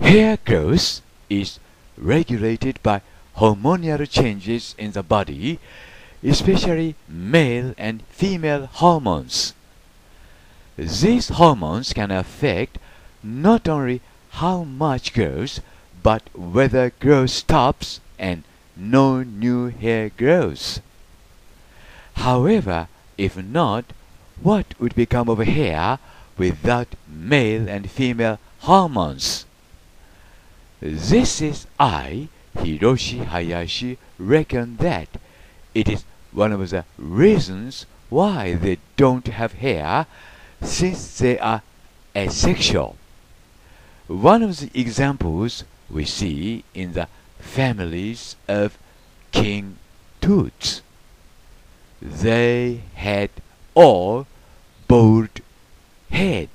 Hair growth is regulated by hormonal changes in the body, especially male and female hormones. These hormones can affect not only how much grows, but whether growth stops and no new hair grows. However, if not, what would become of hair without male and female hormones? This is I, Hiroshi Hayashi, reckon that it is one of the reasons why they don't have hair since they are asexual. One of the examples we see in the families of king toots. They had all bald head.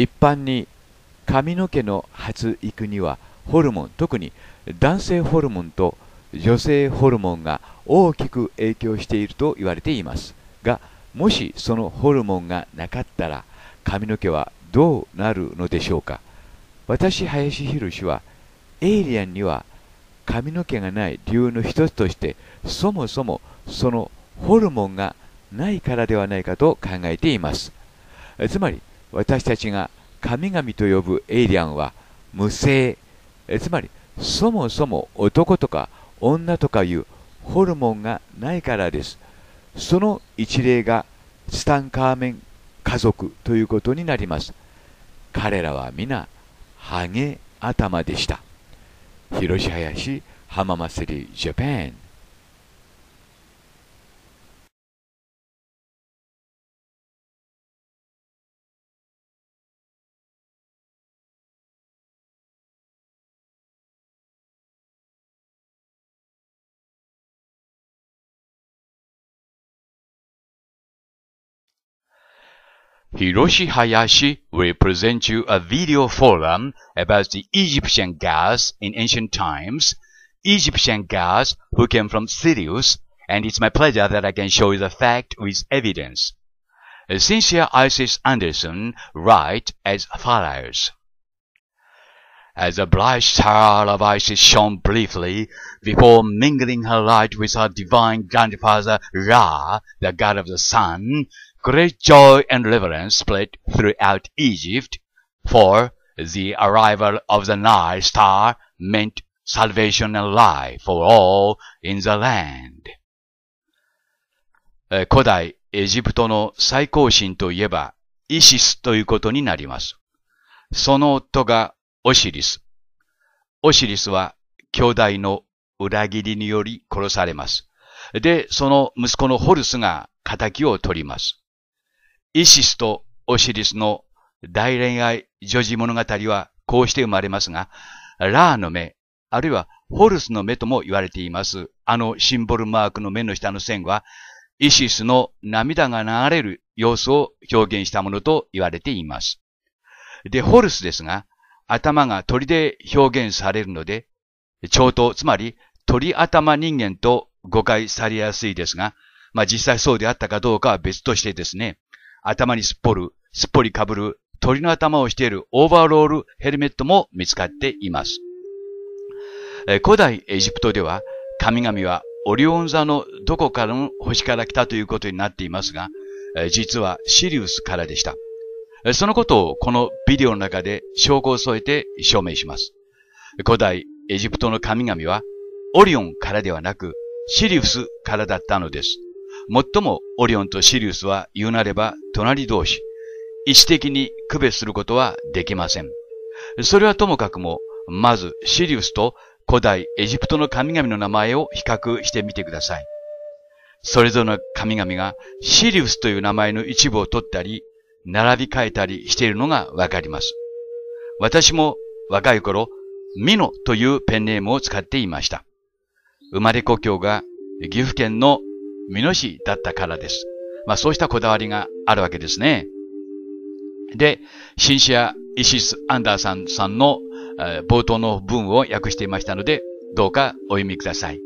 一般に髪の毛の発育にはホルモン特に男性ホルモンと女性ホルモンが大きく影響していると言われていますがもしそのホルモンがなかったら髪の毛はどうなるのでしょうか私林博はエイリアンには髪の毛がない理由の一つとしてそもそもそのホルモンがないからではないかと考えていますつまり私たちが神々と呼ぶエイリアンは無性つまりそもそも男とか女とかいうホルモンがないからですその一例がツタンカーメン家族ということになります彼らは皆ハゲ頭でした広し林浜祭りジャパン Hiroshi Hayashi will present you a video forum about the Egyptian gods in ancient times, Egyptian gods who came from Sirius, and it's my pleasure that I can show you the fact with evidence. Cynthia Isis Anderson writes as follows. As the bright star of Isis shone briefly before mingling her light with her divine grandfather Ra, the god of the sun, Great joy and reverence spread throughout Egypt, for the arrival of the Nile star meant salvation and life for all in the land. 古代エジプトの最高神といえば、イシスということになります。その夫がオシリス。オシリスは兄弟の裏切りにより殺されます。で、その息子のホルスが仇を取ります。イシスとオシリスの大恋愛女児物語はこうして生まれますが、ラーの目、あるいはホルスの目とも言われています。あのシンボルマークの目の下の線は、イシスの涙が流れる様子を表現したものと言われています。で、ホルスですが、頭が鳥で表現されるので、蝶頭、つまり鳥頭人間と誤解されやすいですが、まあ実際そうであったかどうかは別としてですね、頭にすっぽる、すっぽりかぶる、鳥の頭をしているオーバーロールヘルメットも見つかっています。古代エジプトでは、神々はオリオン座のどこからの星から来たということになっていますが、実はシリウスからでした。そのことをこのビデオの中で証拠を添えて証明します。古代エジプトの神々はオリオンからではなくシリウスからだったのです。もっともオリオンとシリウスは言うなれば隣同士、意思的に区別することはできません。それはともかくも、まずシリウスと古代エジプトの神々の名前を比較してみてください。それぞれの神々がシリウスという名前の一部を取ったり、並び替えたりしているのがわかります。私も若い頃、ミノというペンネームを使っていました。生まれ故郷が岐阜県の美濃市だったからです。まあそうしたこだわりがあるわけですね。で、シンシア・イシス・アンダーさんさんの、冒頭の文を訳していましたので、どうかお読みください。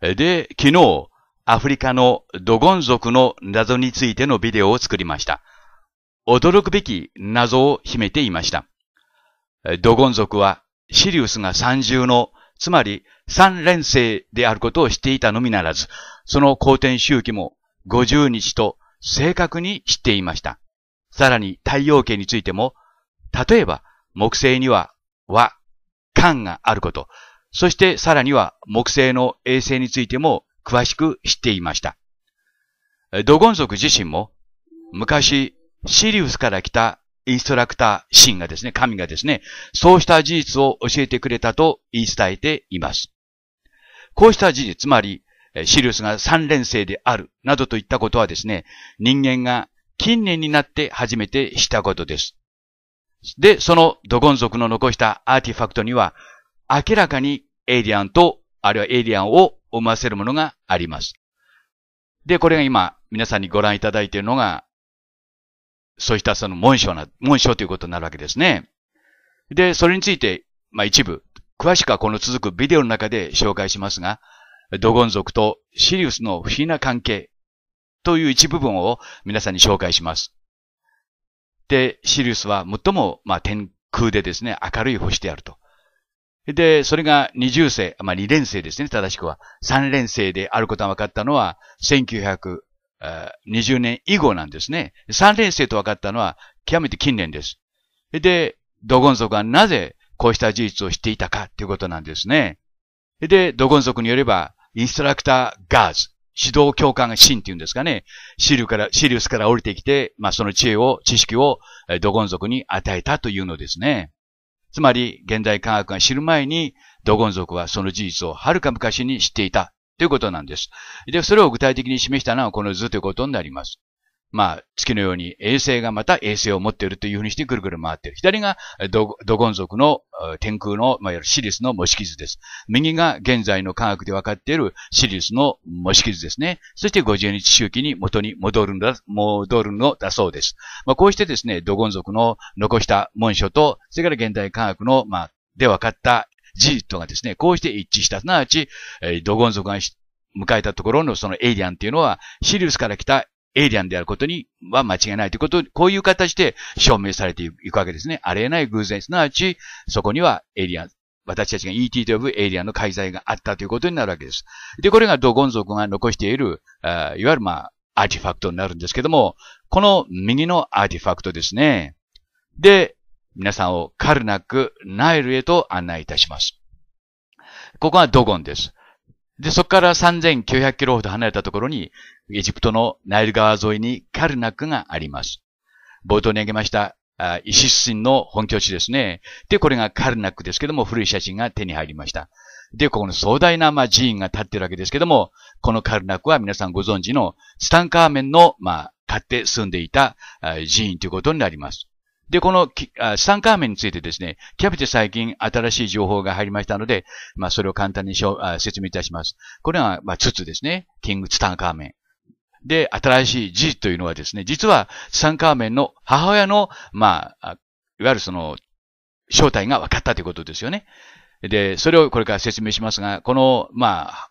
で、昨日、アフリカのドゴン族の謎についてのビデオを作りました。驚くべき謎を秘めていました。ドゴン族はシリウスが三重の、つまり三連星であることを知っていたのみならず、その公転周期も50日と正確に知っていました。さらに太陽系についても、例えば木星には和、間があること、そしてさらには木星の衛星についても詳しく知っていました。ドゴン族自身も昔シリウスから来たインストラクター神がですね、神がですね、そうした事実を教えてくれたと言い伝えています。こうした事実、つまりシリウスが三連星であるなどといったことはですね、人間が近年になって初めてしたことです。で、そのドゴン族の残したアーティファクトには、明らかにエイリアンと、あるいはエイリアンを思わせるものがあります。で、これが今、皆さんにご覧いただいているのが、そうしたその文章な、文章ということになるわけですね。で、それについて、まあ一部、詳しくはこの続くビデオの中で紹介しますが、ドゴン族とシリウスの不思議な関係という一部分を皆さんに紹介します。で、シリウスは最も、まあ、天空でですね、明るい星であると。で、それが二重生、まあ、二連生ですね、正しくは。三連生であることが分かったのは、1920年以後なんですね。三連生と分かったのは、極めて近年です。で、ドゴン族はなぜこうした事実を知っていたかということなんですね。で、ドゴン族によれば、インストラクターガーズ、指導教官が真っていうんですかね、シリウから、シリウスから降りてきて、まあ、その知恵を、知識をドゴン族に与えたというのですね。つまり、現代科学が知る前に、ドゴン族はその事実をはるか昔に知っていたということなんです。で、それを具体的に示したのはこの図ということになります。まあ、月のように衛星がまた衛星を持っているというふうにしてぐるぐる回っている。左がドゴン族の天空の、まあ、シリウスの模式図です。右が現在の科学で分かっているシリウスの模式図ですね。そして50日周期に元に戻るんだ、戻るのだそうです。まあ、こうしてですね、ドゴン族の残した文書と、それから現代科学の、まあ、で分かった事実がですね、こうして一致した。すなわち、ドゴン族が迎えたところのそのエイリアンっていうのは、シリウスから来たエイリアンであることには間違いないということ、こういう形で証明されていくわけですね。ありえない偶然、すなわち、そこにはエイリアン、私たちが ET と呼ぶエイリアンの介在があったということになるわけです。で、これがドゴン族が残している、いわゆるまあ、アーティファクトになるんですけども、この右のアーティファクトですね。で、皆さんをカルナック、ナイルへと案内いたします。ここがドゴンです。で、そこから3900キロほど離れたところに、エジプトのナイル川沿いにカルナクがあります。冒頭に挙げました、イシス神の本拠地ですね。で、これがカルナクですけども、古い写真が手に入りました。で、ここの壮大な、まあ、寺院が建ってるわけですけども、このカルナクは皆さんご存知の、スタンカーメンの、まあ、買って住んでいた寺院ということになります。で、このタンカーメンについてですね、極めて最近新しい情報が入りましたので、まあ、それを簡単に説明いたします。これは、まあ、ツですね。キングツタンカーメン。で、新しい事というのはですね、実はツタンカーメンの母親の、まあ、いわゆるその、正体が分かったということですよね。で、それをこれから説明しますが、この、まあ、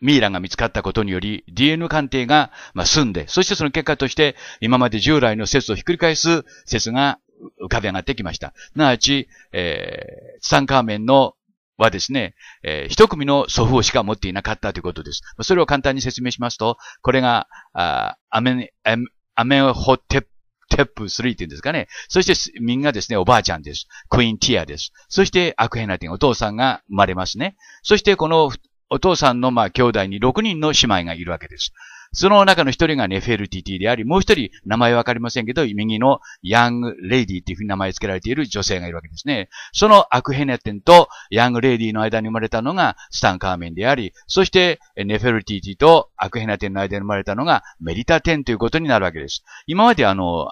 ミイラが見つかったことにより DNA 鑑定が、まあ、済んで、そしてその結果として今まで従来の説をひっくり返す説が浮かび上がってきました。すなわち、えー、ツタンカーメンのはですね、えー、一組の祖父をしか持っていなかったということです。それを簡単に説明しますと、これが、あアメン、アメンホテップ、テップ3っていうんですかね。そして、みんなですね、おばあちゃんです。クイーンティアです。そして、アクヘナティン、お父さんが生まれますね。そして、このお父さんのまあ兄弟に6人の姉妹がいるわけです。その中の一人がネフェルティティであり、もう一人名前わかりませんけど、右のヤングレディっていうふうに名前付けられている女性がいるわけですね。そのアクヘネテンとヤングレディの間に生まれたのがスタンカーメンであり、そしてネフェルティティとアクヘネテンの間に生まれたのがメリタテンということになるわけです。今まであの、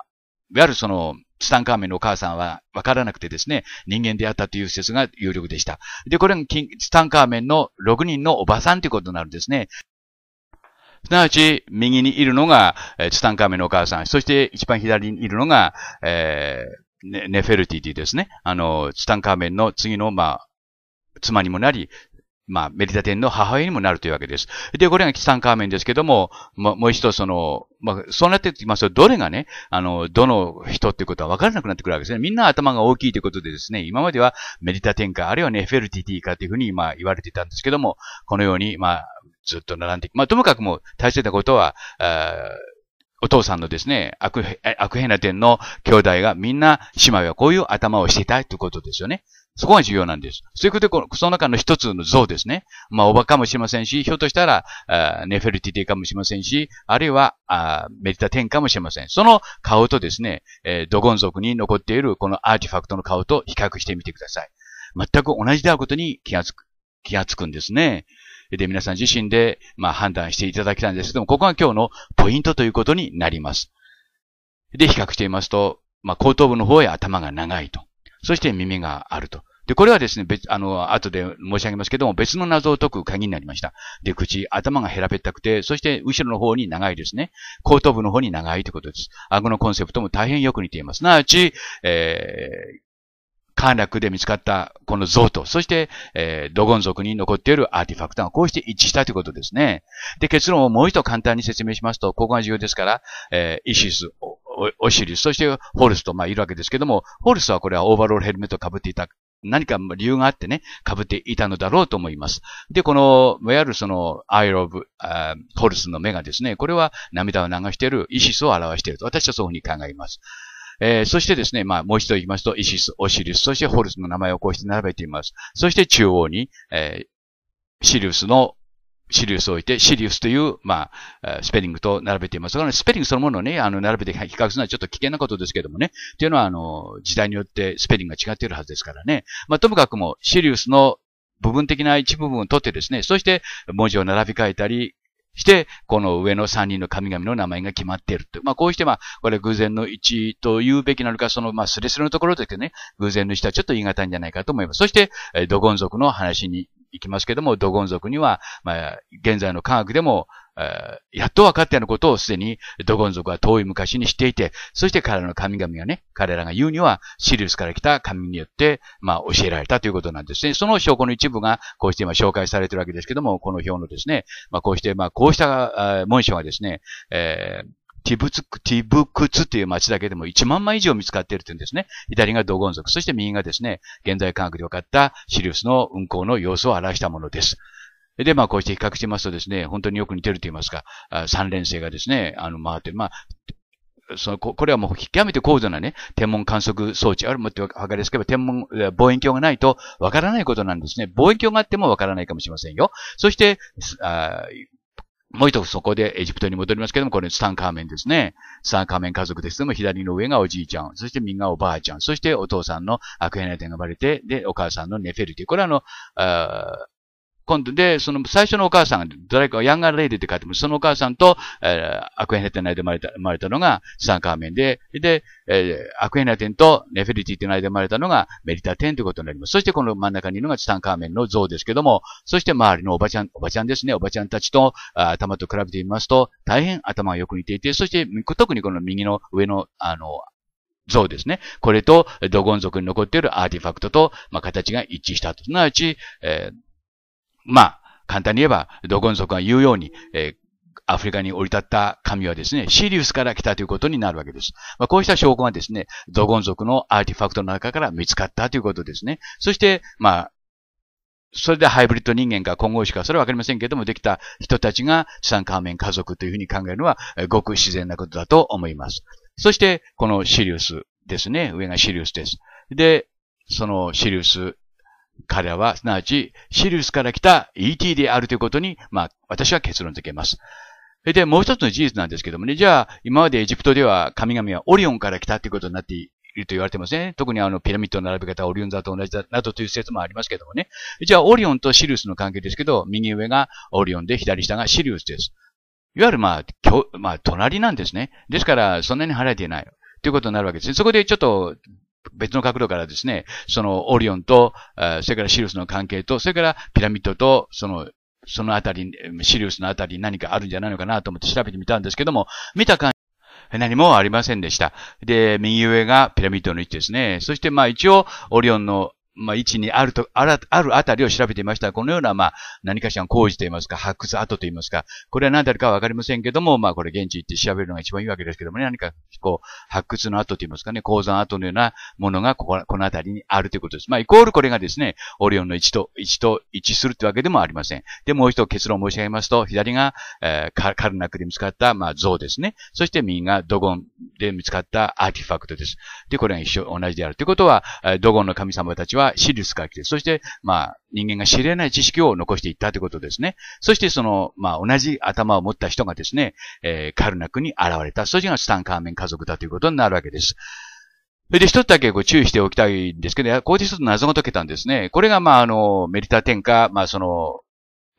いわゆるその、ツタンカーメンのお母さんはわからなくてですね、人間であったという説が有力でした。で、これがツタンカーメンの6人のおばさんということになるんですね。すなわち、右にいるのが、ツタンカーメンのお母さん、そして一番左にいるのが、えー、ネフェルティティですね。あの、ツタンカーメンの次の、まあ、妻にもなり、まあ、メリタ天の母親にもなるというわけです。で、これがキサンカーメンですけども、もう一度その、まあ、そうなってきますと、どれがね、あの、どの人っていうことは分からなくなってくるわけですね。みんな頭が大きいということでですね、今まではメリタ天か、あるいはね、フェルティティかというふうに、まあ、言われていたんですけども、このように、まあ、ずっと並んで、まあ、ともかくも大切なことは、あお父さんのですね、悪、悪変な点の兄弟がみんな姉妹はこういう頭をしていたということですよね。そこが重要なんです。そういうことで、このその中の一つの像ですね。まあ、おばかもしれませんし、ひょっとしたら、ネフェルティティかもしれませんし、あるいは、メメィタテンかもしれません。その顔とですね、ドゴン族に残っているこのアーティファクトの顔と比較してみてください。全く同じであることに気がつく、気がつくんですね。で、皆さん自身で、まあ、判断していただきたいんですけども、ここが今日のポイントということになります。で、比較していますと、まあ、後頭部の方へ頭が長いと。そして耳があると。で、これはですね、別、あの、後で申し上げますけども、別の謎を解く鍵になりました。で、口、頭がラべったくて、そして後ろの方に長いですね。後頭部の方に長いということです。顎のコンセプトも大変よく似ています。すなわち、えー、陥落で見つかったこの像と、そして、えー、ドゴン族に残っているアーティファクトがこうして一致したということですね。で、結論をもう一度簡単に説明しますと、ここが重要ですから、えー、イシス、オシリス、そしてホルスと、まあ、いるわけですけども、ホルスはこれはオーバーロールヘルメットを被っていた。何か理由があってね、被っていたのだろうと思います。で、この、いわゆるその、アイロブ、ホルスの目がですね、これは涙を流しているイシスを表していると、私はそういうふうに考えます。えー、そしてですね、まあ、もう一度言いますと、イシス、オシリス、そしてホルスの名前をこうして並べています。そして中央に、えー、シリウスのシリウスを置いて、シリウスという、まあ、スペリングと並べています。スペリングそのものをね、あの、並べて比較するのはちょっと危険なことですけどもね。というのは、あの、時代によってスペリングが違っているはずですからね。まあ、ともかくも、シリウスの部分的な一部分を取ってですね、そして文字を並び替えたり、して、この上の三人の神々の名前が決まっていると。まあ、こうして、まあ、これ偶然の一と言うべきなのか、その、まあ、スレスレのところですけどね、偶然の一はちょっと言い難いんじゃないかと思います。そして、ドゴン族の話にいきますけども、ドゴン族には、まあ、現在の科学でも、えやっと分かったようなことをすでにドゴン族は遠い昔にしていて、そして彼らの神々がね、彼らが言うにはシリウスから来た神によって、まあ、教えられたということなんですね。その証拠の一部が、こうして今紹介されてるわけですけども、この表のですね、まあ、こうして、まあ、こうした文章がですね、えーティブツク、ティブクツという町だけでも1万枚以上見つかっているというんですね。左がドゴン族、そして右がですね、現在科学で分かったシリウスの運行の様子を表したものです。で、まあ、こうして比較してますとですね、本当によく似てると言いますか、三連星がですね、あの、回って、まあ、そのこ、これはもう極めて高度なね、天文観測装置、あるもっとわかりやすければ天文、望遠鏡がないとわからないことなんですね。望遠鏡があってもわからないかもしれませんよ。そして、あもう一つそこでエジプトに戻りますけども、これツタンカーメンですね。ツタンカーメン家族ですけども、左の上がおじいちゃん、そして右がおばあちゃん、そしてお父さんのアクヘナテンが生まれて、で、お母さんのネフェルティ。これはあの、あ今度で、その最初のお母さん、カか、ヤンガーレイディって書いてます。そのお母さんと、えー、アクエネテン内で生まれた、生まれたのがツタンカーメンで、で、えー、アクエネテンとネフェリティって間で生まれたのがメリタテンということになります。そしてこの真ん中にいるのがツタンカーメンの像ですけども、そして周りのおばちゃん、おばちゃんですね、おばちゃんたちと頭と比べてみますと、大変頭がよく似ていて、そして特にこの右の上の、あの、像ですね。これと、ドゴン族に残っているアーティファクトと、まあ、形が一致したと。すなわち、えーまあ、簡単に言えば、ドゴン族が言うように、えー、アフリカに降り立った神はですね、シリウスから来たということになるわけです。まあ、こうした証拠がですね、ドゴン族のアーティファクトの中から見つかったということですね。そして、まあ、それでハイブリッド人間か混合種か、それはわかりませんけども、できた人たちがカ産メン家族というふうに考えるのは、ごく自然なことだと思います。そして、このシリウスですね。上がシリウスです。で、そのシリウス彼らは、すなわち、シリウスから来た ET であるということに、まあ、私は結論付けます。で、もう一つの事実なんですけどもね、じゃあ、今までエジプトでは神々はオリオンから来たということになっていると言われてますね。特にあの、ピラミッドの並び方はオリオン座と同じだ、などという説もありますけどもね。じゃあ、オリオンとシリウスの関係ですけど、右上がオリオンで、左下がシリウスです。いわゆる、まあ、まあ、隣なんですね。ですから、そんなに離れていない。ということになるわけですね。そこでちょっと別の角度からですね、そのオリオンと、それからシリウスの関係と、それからピラミッドと、その、そのあたり、シリウスのあたりに何かあるんじゃないのかなと思って調べてみたんですけども、見た感じ、何もありませんでした。で、右上がピラミッドの位置ですね。そして、まあ一応、オリオンのまあ、位置にあると、あら、あるあたりを調べていました。このような、まあ、何かしらの工事といいますか、発掘跡といいますか、これは何であるかわかりませんけども、まあ、これ現地行って調べるのが一番いいわけですけどもね、何か、こう、発掘の跡といいますかね、鉱山跡のようなものが、ここ、このあたりにあるということです。まあ、イコールこれがですね、オリオンの位置と、位置と一致するってわけでもありません。で、もう一度結論を申し上げますと、左が、えー、カルナックで見つかった、まあ、像ですね。そして右がドゴンで見つかったアーティファクトです。で、これが一緒、同じであるということは、ドゴンの神様たちは、が私から来て、そして、まあ、人間が知れない知識を残していったということですね。そして、その、まあ、同じ頭を持った人がですね、えー、カルナクに現れた。そしてがスタンカーメン家族だということになるわけです。それで一つだけご注意しておきたいんですけど、ここで一つ謎が解けたんですね。これが、まあ、あの、メリタ天下、まあ、その、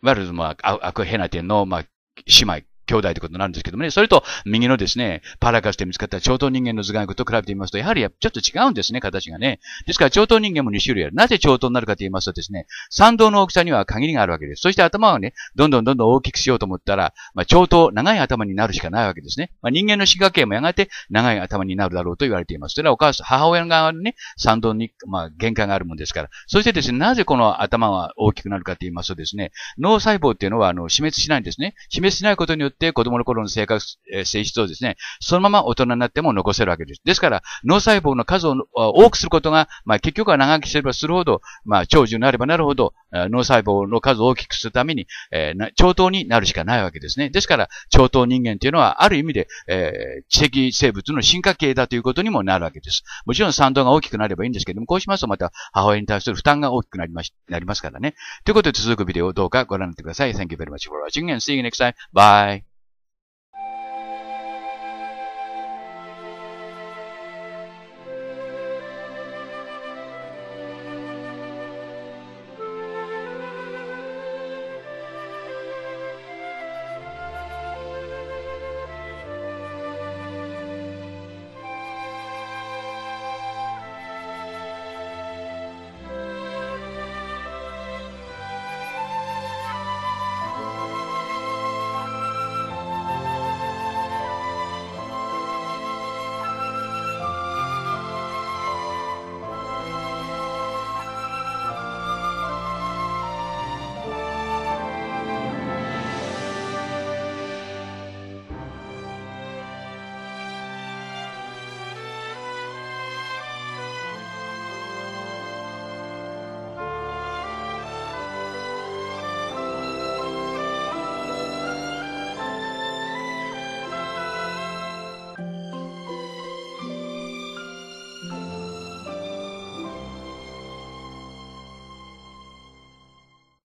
ワルズ、もあ、アクヘナテンの、まあ、姉妹、兄弟ってことになるんですけどもね、それと右のですね、パラカスで見つかった超等人間の頭蓋骨と比べてみますと、やはりちょっと違うんですね、形がね。ですから超等人間も2種類ある。なぜ超等になるかと言いますとですね、参道の大きさには限りがあるわけです。そして頭をね、どんどんどんどん大きくしようと思ったら、まあ、超等、長い頭になるしかないわけですね。まあ、人間の死化系もやがて長い頭になるだろうと言われています。それはお母さん、母親側にね、参道に、まあ、限界があるもんですから。そしてですね、なぜこの頭は大きくなるかと言いますとですね、脳細胞っていうのは、あの、死滅しないんですね。死滅しないことによってって子供の頃の性格、えー、性質をですね、そのまま大人になっても残せるわけです。ですから、脳細胞の数を多くすることが、まあ、結局は長生きすればするほど、まあ、長寿になればなるほど、脳細胞の数を大きくするために、えー、長頭になるしかないわけですね。ですから、長頭人間というのは、ある意味で、えー、知的生物の進化系だということにもなるわけです。もちろん賛同が大きくなればいいんですけども、こうしますとまた母親に対する負担が大きくなりまし、なりますからね。ということで続くビデオをどうかご覧になってください。Thank you very much for watching and see you next time. Bye!